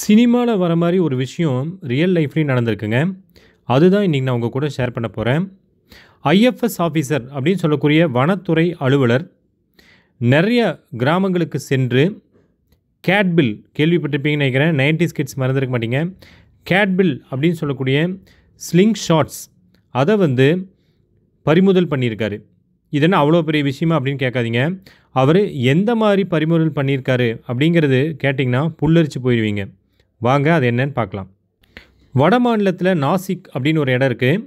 சினிமாவில் வர மாதிரி ஒரு விஷயம் ரியல் லைஃப்லேயும் நடந்திருக்குங்க அதுதான் இன்றைக்கி நான் உங்கள் கூட ஷேர் பண்ண போகிறேன் ஐஎஃப்எஸ் ஆஃபீஸர் அப்படின்னு சொல்லக்கூடிய வனத்துறை அலுவலர் நிறைய கிராமங்களுக்கு சென்று கேட்பில் கேள்விப்பட்டிருப்பீங்கன்னு நினைக்கிறேன் நைன்டி ஸ்கிட்ஸ் மறந்துருக்க மாட்டீங்க கேட்பில் அப்படின்னு சொல்லக்கூடிய ஸ்லிங் ஷாட்ஸ் அதை வந்து பறிமுதல் பண்ணியிருக்காரு இது என்ன அவ்வளோ பெரிய விஷயமா அப்படின்னு கேட்காதீங்க அவர் எந்த மாதிரி பறிமுதல் பண்ணியிருக்காரு அப்படிங்கிறது கேட்டிங்கன்னா புல்லரிச்சு போயிடுவீங்க வாங்க அது என்னன்னு பார்க்கலாம் வட மாநிலத்தில் நாசிக் அப்படின்னு ஒரு இடம் இருக்குது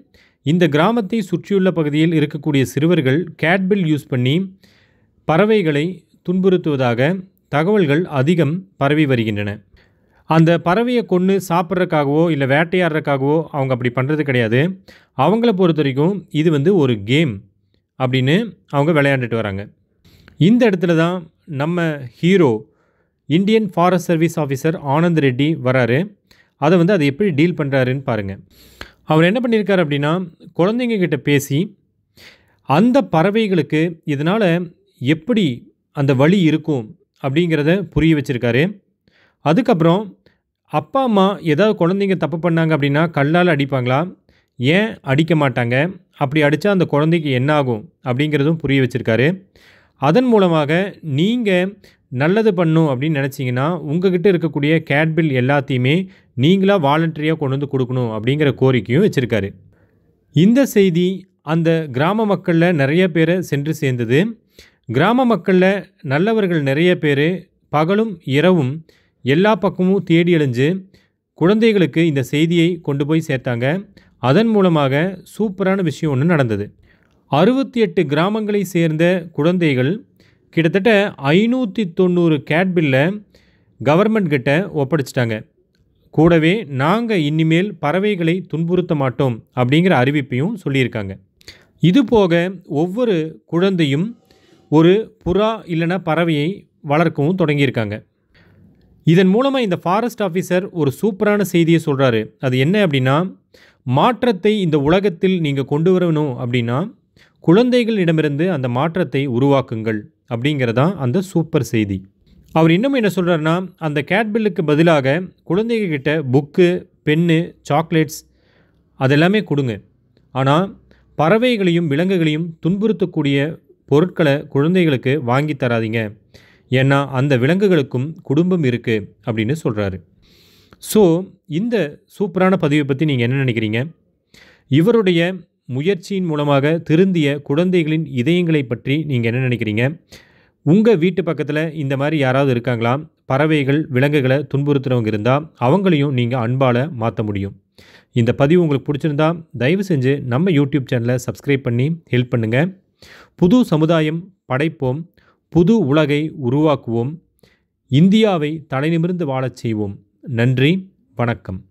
இந்த கிராமத்தை சுற்றியுள்ள பகுதியில் இருக்கக்கூடிய சிறுவர்கள் கேட்பில் யூஸ் பண்ணி பறவைகளை துன்புறுத்துவதாக தகவல்கள் அதிகம் பரவி வருகின்றன அந்த பறவையை கொன்று சாப்பிட்றதுக்காகவோ இல்லை வேட்டையாடுறதுக்காகவோ அவங்க அப்படி பண்ணுறது கிடையாது அவங்கள பொறுத்த வரைக்கும் இது வந்து ஒரு கேம் அப்படின்னு அவங்க விளையாண்டுட்டு வராங்க இந்த இடத்துல தான் நம்ம hero Indian forest service officer Anand Reddy வராரு அதை வந்து அதை எப்படி டீல் பண்ணுறாருன்னு பாருங்கள் அவர் என்ன பண்ணியிருக்கார் அப்படின்னா குழந்தைங்க கிட்ட பேசி அந்த பறவைகளுக்கு இதனால் எப்படி அந்த வழி இருக்கும் அப்படிங்கிறத புரிய வச்சுருக்காரு அதுக்கப்புறம் அப்பா அம்மா ஏதாவது குழந்தைங்க தப்பு பண்ணாங்க அப்படின்னா கல்லால் அடிப்பாங்களா ஏன் அடிக்க மாட்டாங்க அப்படி அடித்தா அந்த குழந்தைக்கு என்ன ஆகும் அப்படிங்கிறதும் புரிய வச்சுருக்காரு அதன் மூலமாக நீங்கள் நல்லது பண்ணும் அப்படின்னு நினச்சிங்கன்னா உங்ககிட்ட இருக்கக்கூடிய கேட்பில் எல்லாத்தையுமே நீங்களாக வாலண்டரியாக கொண்டு வந்து கொடுக்கணும் அப்படிங்கிற கோரிக்கையும் வச்சுருக்காரு இந்த செய்தி அந்த கிராம மக்களில் நிறைய பேரை சென்று சேர்ந்தது கிராம மக்களில் நல்லவர்கள் நிறைய பேர் பகலும் இரவும் எல்லா பக்கமும் தேடி அழிஞ்சு குழந்தைகளுக்கு இந்த செய்தியை கொண்டு போய் சேர்த்தாங்க அதன் மூலமாக சூப்பரான விஷயம் ஒன்று நடந்தது அறுபத்தி எட்டு கிராமங்களை சேர்ந்த குழந்தைகள் கிட்டத்தட்ட ஐநூற்றி தொண்ணூறு கேட்பில்லை கவர்மெண்ட் கிட்ட ஒப்படைச்சிட்டாங்க கூடவே நாங்கள் இனிமேல் பறவைகளை துன்புறுத்த மாட்டோம் அப்படிங்கிற அறிவிப்பையும் சொல்லியிருக்காங்க இது போக ஒவ்வொரு குழந்தையும் ஒரு புறா இல்லைனா பறவையை வளர்க்கவும் தொடங்கியிருக்காங்க இதன் மூலமாக இந்த ஃபாரஸ்ட் ஆஃபீஸர் ஒரு சூப்பரான செய்தியை சொல்கிறாரு அது என்ன அப்படின்னா மாற்றத்தை இந்த உலகத்தில் நீங்கள் கொண்டு வரணும் அப்படின்னா குழந்தைகளிடமிருந்து அந்த மாற்றத்தை உருவாக்குங்கள் அப்படிங்கிறதான் அந்த சூப்பர் செய்தி அவர் இன்னும் என்ன சொல்கிறாருன்னா அந்த கேட்பில்லுக்கு பதிலாக குழந்தைகிட்ட புக்கு பென்னு சாக்லேட்ஸ் அதெல்லாமே கொடுங்க ஆனால் பறவைகளையும் விலங்குகளையும் துன்புறுத்தக்கூடிய பொருட்களை குழந்தைகளுக்கு வாங்கி தராதிங்க ஏன்னா அந்த விலங்குகளுக்கும் குடும்பம் இருக்குது அப்படின்னு சொல்கிறாரு ஸோ இந்த சூப்பரான பதிவை பற்றி நீங்கள் என்ன நினைக்கிறீங்க இவருடைய முயற்சியின் மூலமாக திருந்திய குழந்தைகளின் இதயங்களை பற்றி நீங்கள் என்ன நினைக்கிறீங்க உங்கள் வீட்டு பக்கத்தில் இந்த மாதிரி யாராவது இருக்காங்களா பறவைகள் விலங்குகளை துன்புறுத்துறவங்க இருந்தால் அவங்களையும் நீங்கள் அன்பால் மாற்ற முடியும் இந்த பதிவு உங்களுக்கு பிடிச்சிருந்தா தயவு செஞ்சு நம்ம யூடியூப் சேனலை சப்ஸ்கிரைப் பண்ணி ஹெல்ப் பண்ணுங்கள் புது சமுதாயம் படைப்போம் புது உலகை உருவாக்குவோம் இந்தியாவை தலைநிமிர்ந்து வாழச் செய்வோம் நன்றி வணக்கம்